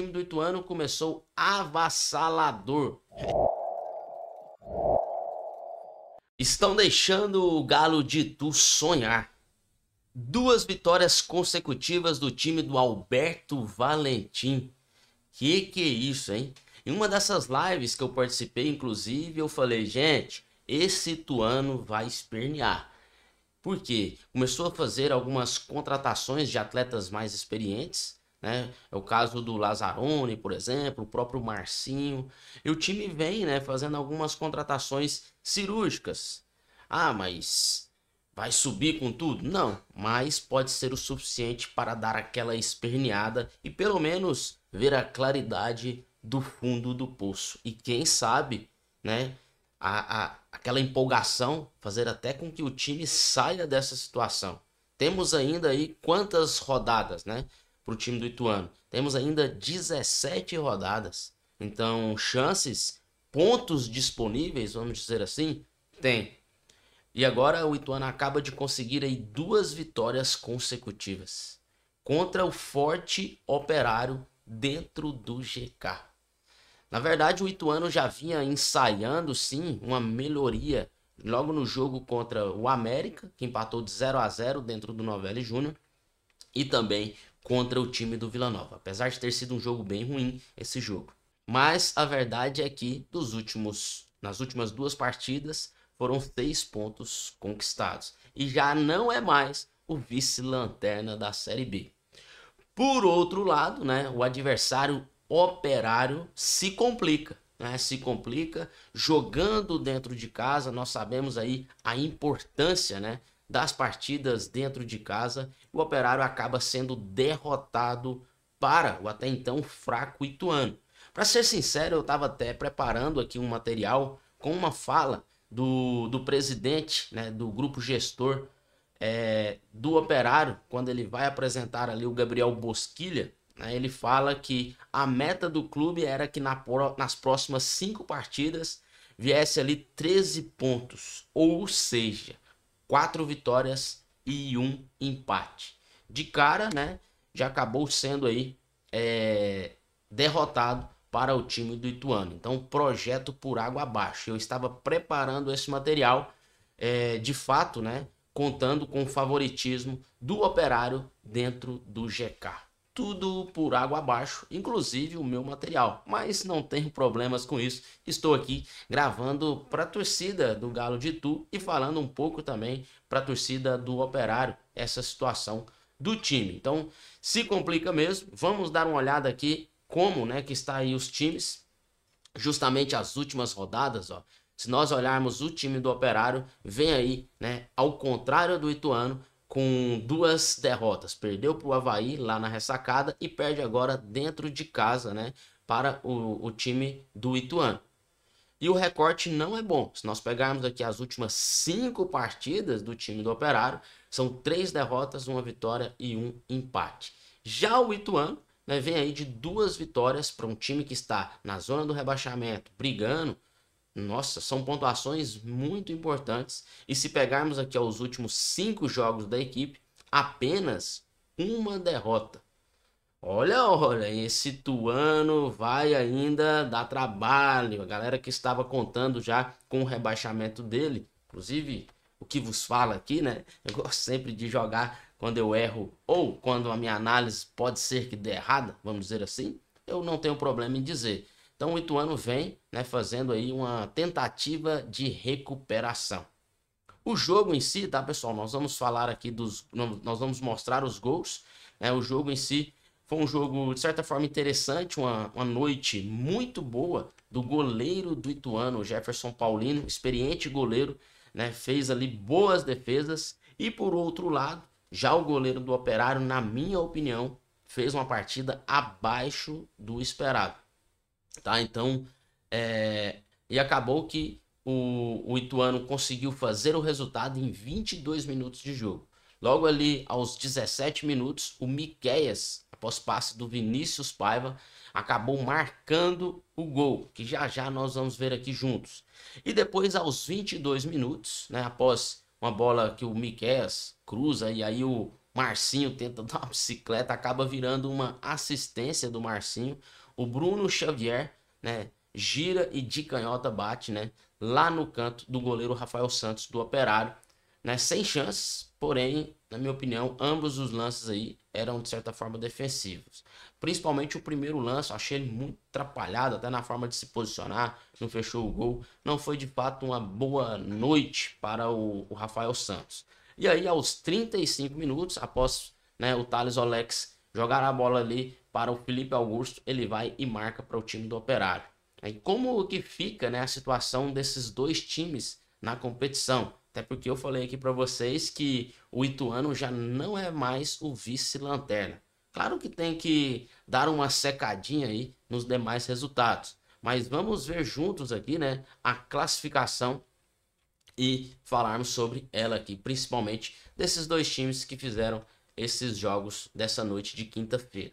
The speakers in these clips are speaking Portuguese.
time do Ituano começou avassalador. Estão deixando o Galo de tu sonhar. Duas vitórias consecutivas do time do Alberto Valentim. Que que é isso, hein? Em uma dessas lives que eu participei, inclusive, eu falei, gente, esse Ituano vai espernear. Por quê? Começou a fazer algumas contratações de atletas mais experientes né? É o caso do Lazzaroni, por exemplo, o próprio Marcinho. E o time vem né, fazendo algumas contratações cirúrgicas. Ah, mas vai subir com tudo? Não, mas pode ser o suficiente para dar aquela esperneada e pelo menos ver a claridade do fundo do poço. E quem sabe, né? A, a, aquela empolgação, fazer até com que o time saia dessa situação. Temos ainda aí quantas rodadas, né? para o time do Ituano. Temos ainda 17 rodadas. Então, chances, pontos disponíveis, vamos dizer assim, tem. E agora o Ituano acaba de conseguir aí duas vitórias consecutivas contra o forte Operário dentro do GK. Na verdade, o Ituano já vinha ensaiando sim uma melhoria logo no jogo contra o América, que empatou de 0 a 0 dentro do Novelli Júnior, e também contra o time do Vila Nova. Apesar de ter sido um jogo bem ruim esse jogo. Mas a verdade é que dos últimos, nas últimas duas partidas foram seis pontos conquistados. E já não é mais o vice-lanterna da Série B. Por outro lado, né, o adversário operário se complica. Né, se complica jogando dentro de casa. Nós sabemos aí a importância né, das partidas dentro de casa, o Operário acaba sendo derrotado para o até então fraco Ituano. Para ser sincero, eu estava até preparando aqui um material com uma fala do, do presidente né, do grupo gestor é, do Operário, quando ele vai apresentar ali o Gabriel Bosquilha, né, ele fala que a meta do clube era que na, nas próximas cinco partidas viesse ali 13 pontos, ou seja, quatro vitórias e um empate. De cara, né, já acabou sendo aí é, derrotado para o time do Ituano. Então, projeto por água abaixo. Eu estava preparando esse material, é, de fato, né, contando com o favoritismo do operário dentro do GK tudo por água abaixo, inclusive o meu material. Mas não tenho problemas com isso. Estou aqui gravando para a torcida do Galo de Tu e falando um pouco também para a torcida do Operário essa situação do time. Então, se complica mesmo. Vamos dar uma olhada aqui como, né, que está aí os times, justamente as últimas rodadas, ó. Se nós olharmos o time do Operário, vem aí, né, ao contrário do Ituano, com duas derrotas. Perdeu para o Havaí lá na ressacada e perde agora dentro de casa, né? Para o, o time do Ituano. E o recorte não é bom. Se nós pegarmos aqui as últimas cinco partidas do time do Operário, são três derrotas, uma vitória e um empate. Já o Ituano né, vem aí de duas vitórias para um time que está na zona do rebaixamento, brigando nossa, são pontuações muito importantes. E se pegarmos aqui os últimos cinco jogos da equipe, apenas uma derrota. Olha, olha, esse Tuano vai ainda dar trabalho. A galera que estava contando já com o rebaixamento dele, inclusive o que vos fala aqui, né? Eu gosto sempre de jogar quando eu erro ou quando a minha análise pode ser que dê errada, vamos dizer assim. Eu não tenho problema em dizer. Então o Ituano vem né, fazendo aí uma tentativa de recuperação. O jogo em si, tá pessoal? Nós vamos falar aqui dos. Nós vamos mostrar os gols. Né? O jogo em si foi um jogo, de certa forma, interessante, uma, uma noite muito boa do goleiro do Ituano, Jefferson Paulino, experiente goleiro, né? Fez ali boas defesas. E por outro lado, já o goleiro do Operário, na minha opinião, fez uma partida abaixo do esperado. Tá? Então, é... e acabou que o, o Ituano conseguiu fazer o resultado em 22 minutos de jogo. Logo ali, aos 17 minutos, o Miqueias, após passe do Vinícius Paiva, acabou marcando o gol, que já já nós vamos ver aqui juntos. E depois, aos 22 minutos, né, após uma bola que o Miqueias cruza e aí o Marcinho tenta dar uma bicicleta, acaba virando uma assistência do Marcinho. O Bruno Xavier, né? Gira e de canhota bate, né? Lá no canto do goleiro Rafael Santos do Operário, né? Sem chances, porém, na minha opinião, ambos os lances aí eram de certa forma defensivos. Principalmente o primeiro lance, achei ele muito atrapalhado, até na forma de se posicionar, não fechou o gol. Não foi de fato uma boa noite para o, o Rafael Santos. E aí, aos 35 minutos, após né, o Thales Olex jogar a bola ali para o Felipe Augusto, ele vai e marca para o time do Operário. E como que fica né, a situação desses dois times na competição? Até porque eu falei aqui para vocês que o Ituano já não é mais o vice-lanterna. Claro que tem que dar uma secadinha aí nos demais resultados, mas vamos ver juntos aqui, né, a classificação e falarmos sobre ela aqui, principalmente desses dois times que fizeram esses jogos dessa noite de quinta-feira.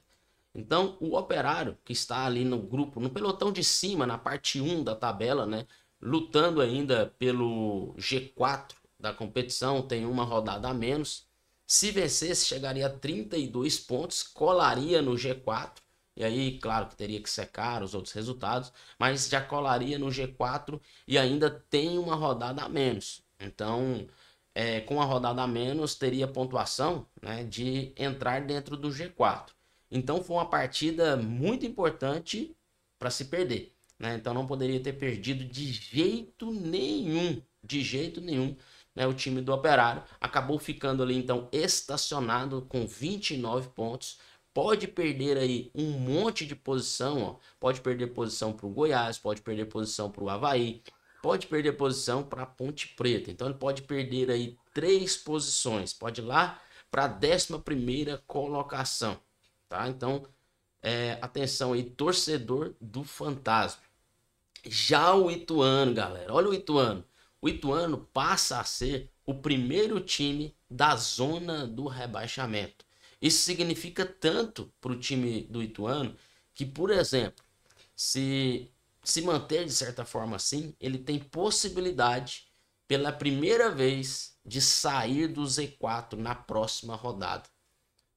Então, o operário que está ali no grupo, no pelotão de cima, na parte 1 da tabela, né? Lutando ainda pelo G4 da competição, tem uma rodada a menos. Se vencesse, chegaria a 32 pontos, colaria no G4. E aí, claro que teria que secar os outros resultados, mas já colaria no G4 e ainda tem uma rodada a menos. Então, é, com a rodada a menos, teria pontuação né, de entrar dentro do G4. Então foi uma partida muito importante para se perder. Né? Então não poderia ter perdido de jeito nenhum. De jeito nenhum. Né? O time do Operário acabou ficando ali então estacionado com 29 pontos. Pode perder aí um monte de posição. Ó. Pode perder posição para o Goiás, pode perder posição para o Havaí, pode perder posição para a Ponte Preta. Então ele pode perder aí três posições. Pode ir lá para a 11 primeira colocação tá? Então, é, atenção aí, torcedor do Fantasma. Já o Ituano, galera, olha o Ituano. O Ituano passa a ser o primeiro time da zona do rebaixamento. Isso significa tanto para o time do Ituano que, por exemplo, se se manter de certa forma assim, ele tem possibilidade pela primeira vez de sair do Z4 na próxima rodada.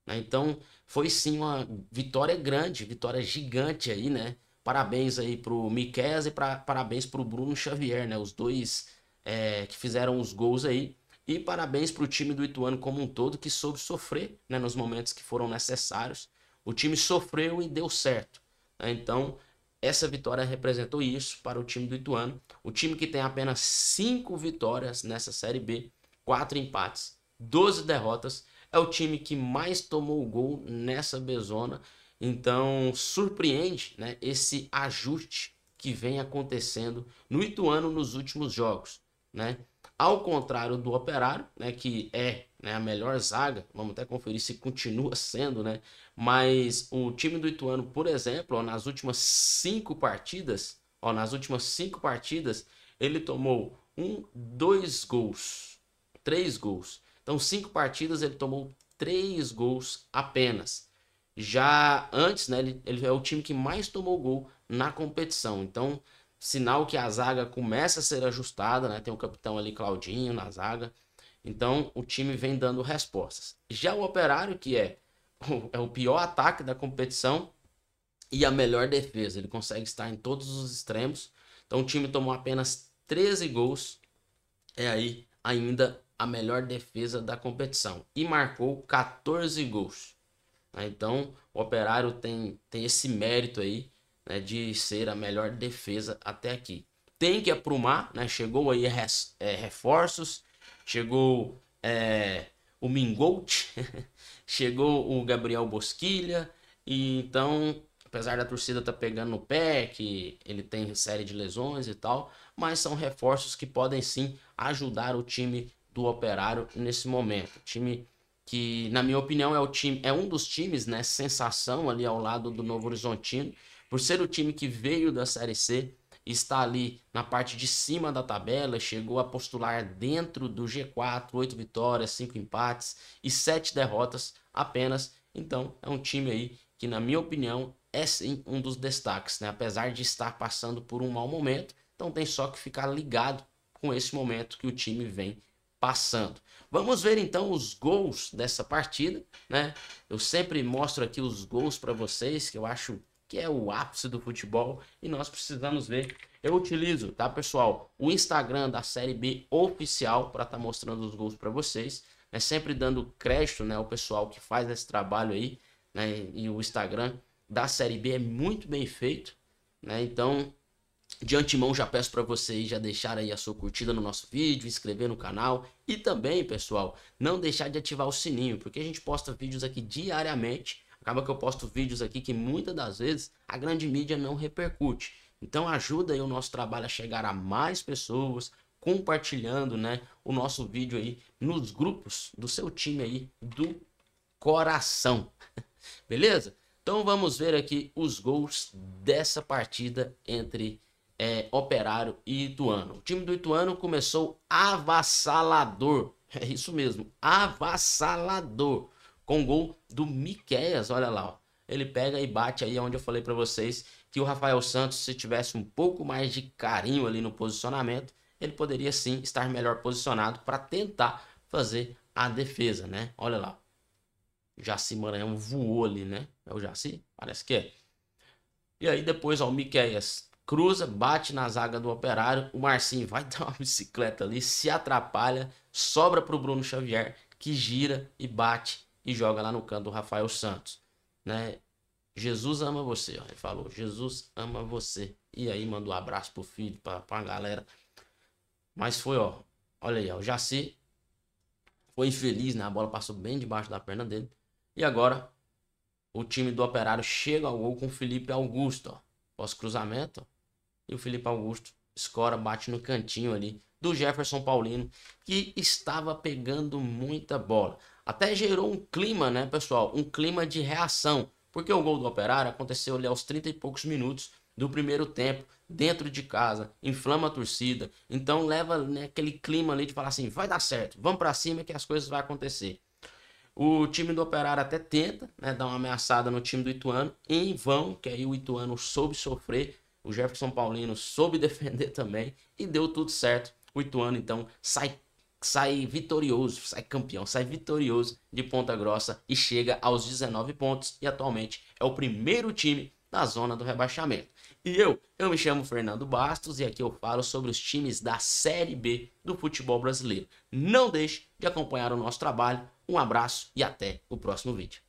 Né? Então, foi sim uma vitória grande, vitória gigante aí, né? Parabéns aí pro Miquel e pra, parabéns pro Bruno Xavier, né? Os dois é, que fizeram os gols aí. E parabéns pro time do Ituano como um todo, que soube sofrer né, nos momentos que foram necessários. O time sofreu e deu certo. Né? Então, essa vitória representou isso para o time do Ituano. O time que tem apenas 5 vitórias nessa Série B, 4 empates, 12 derrotas é o time que mais tomou gol nessa bezona. Então, surpreende né, esse ajuste que vem acontecendo no Ituano nos últimos jogos. Né? Ao contrário do Operário, né, que é né, a melhor zaga, vamos até conferir se continua sendo, né? mas o time do Ituano, por exemplo, ó, nas últimas cinco partidas, ó, nas últimas cinco partidas, ele tomou um, dois gols, três gols. Então, cinco partidas ele tomou três gols apenas. Já antes, né, ele, ele é o time que mais tomou gol na competição. Então, sinal que a zaga começa a ser ajustada, né? Tem o capitão ali Claudinho na zaga. Então, o time vem dando respostas. Já o Operário, que é o, é o pior ataque da competição e a melhor defesa, ele consegue estar em todos os extremos. Então, o time tomou apenas 13 gols. É aí ainda a melhor defesa da competição e marcou 14 gols. Né? Então, o Operário tem, tem esse mérito aí né, de ser a melhor defesa até aqui. Tem que aprumar, né? chegou aí res, é, reforços, chegou é, o Mingolt, chegou o Gabriel Bosquilha, e então, apesar da torcida estar tá pegando no pé, que ele tem série de lesões e tal, mas são reforços que podem sim ajudar o time do Operário nesse momento. Time que, na minha opinião, é o time, é um dos times, né, sensação ali ao lado do Novo Horizontino, por ser o time que veio da Série C, está ali na parte de cima da tabela, chegou a postular dentro do G4, oito vitórias, cinco empates e sete derrotas apenas. Então, é um time aí que, na minha opinião, é sim um dos destaques, né? Apesar de estar passando por um mau momento, então tem só que ficar ligado com esse momento que o time vem passando. Vamos ver então os gols dessa partida, né? Eu sempre mostro aqui os gols para vocês, que eu acho que é o ápice do futebol e nós precisamos ver. Eu utilizo, tá, pessoal, o Instagram da Série B oficial para estar tá mostrando os gols para vocês, né? Sempre dando crédito, né, ao pessoal que faz esse trabalho aí, né? E o Instagram da Série B é muito bem feito, né? Então, de antemão já peço para vocês já deixar aí a sua curtida no nosso vídeo, inscrever no canal e também, pessoal, não deixar de ativar o sininho, porque a gente posta vídeos aqui diariamente. Acaba que eu posto vídeos aqui que muitas das vezes a grande mídia não repercute. Então ajuda aí o nosso trabalho a chegar a mais pessoas, compartilhando, né, o nosso vídeo aí nos grupos do seu time aí do coração. Beleza? Então vamos ver aqui os gols dessa partida entre é, Operário e Ituano. O time do Ituano começou avassalador. É isso mesmo, avassalador. Com gol do Miqueias, olha lá. Ó. Ele pega e bate aí é onde eu falei para vocês que o Rafael Santos, se tivesse um pouco mais de carinho ali no posicionamento, ele poderia sim estar melhor posicionado para tentar fazer a defesa, né? Olha lá. Jaci Maranhão voou ali, né? É o Jaci? Parece que é. E aí depois, ó, o Miqueias cruza, bate na zaga do Operário, o Marcinho vai dar uma bicicleta ali, se atrapalha, sobra para o Bruno Xavier, que gira e bate e joga lá no canto do Rafael Santos, né? Jesus ama você, ó. ele falou, Jesus ama você. E aí mandou um abraço pro filho, pra, pra galera. Mas foi, ó, olha aí, ó, o Jaci foi infeliz, né? A bola passou bem debaixo da perna dele. E agora o time do Operário chega ao gol com o Felipe Augusto, ó. Pós cruzamento, e o Felipe Augusto escora, bate no cantinho ali do Jefferson Paulino, que estava pegando muita bola. Até gerou um clima, né, pessoal? Um clima de reação, porque o gol do Operário aconteceu ali aos 30 e poucos minutos do primeiro tempo, dentro de casa, inflama a torcida, então leva né, aquele clima ali de falar assim, vai dar certo, vamos para cima que as coisas vão acontecer. O time do Operário até tenta né, dar uma ameaçada no time do Ituano, em vão, que aí o Ituano soube sofrer, o Jefferson Paulino soube defender também e deu tudo certo. O Ituano então sai sai vitorioso, sai campeão, sai vitorioso de Ponta Grossa e chega aos 19 pontos e atualmente é o primeiro time na zona do rebaixamento. E eu, eu me chamo Fernando Bastos e aqui eu falo sobre os times da Série B do futebol brasileiro. Não deixe de acompanhar o nosso trabalho. Um abraço e até o próximo vídeo.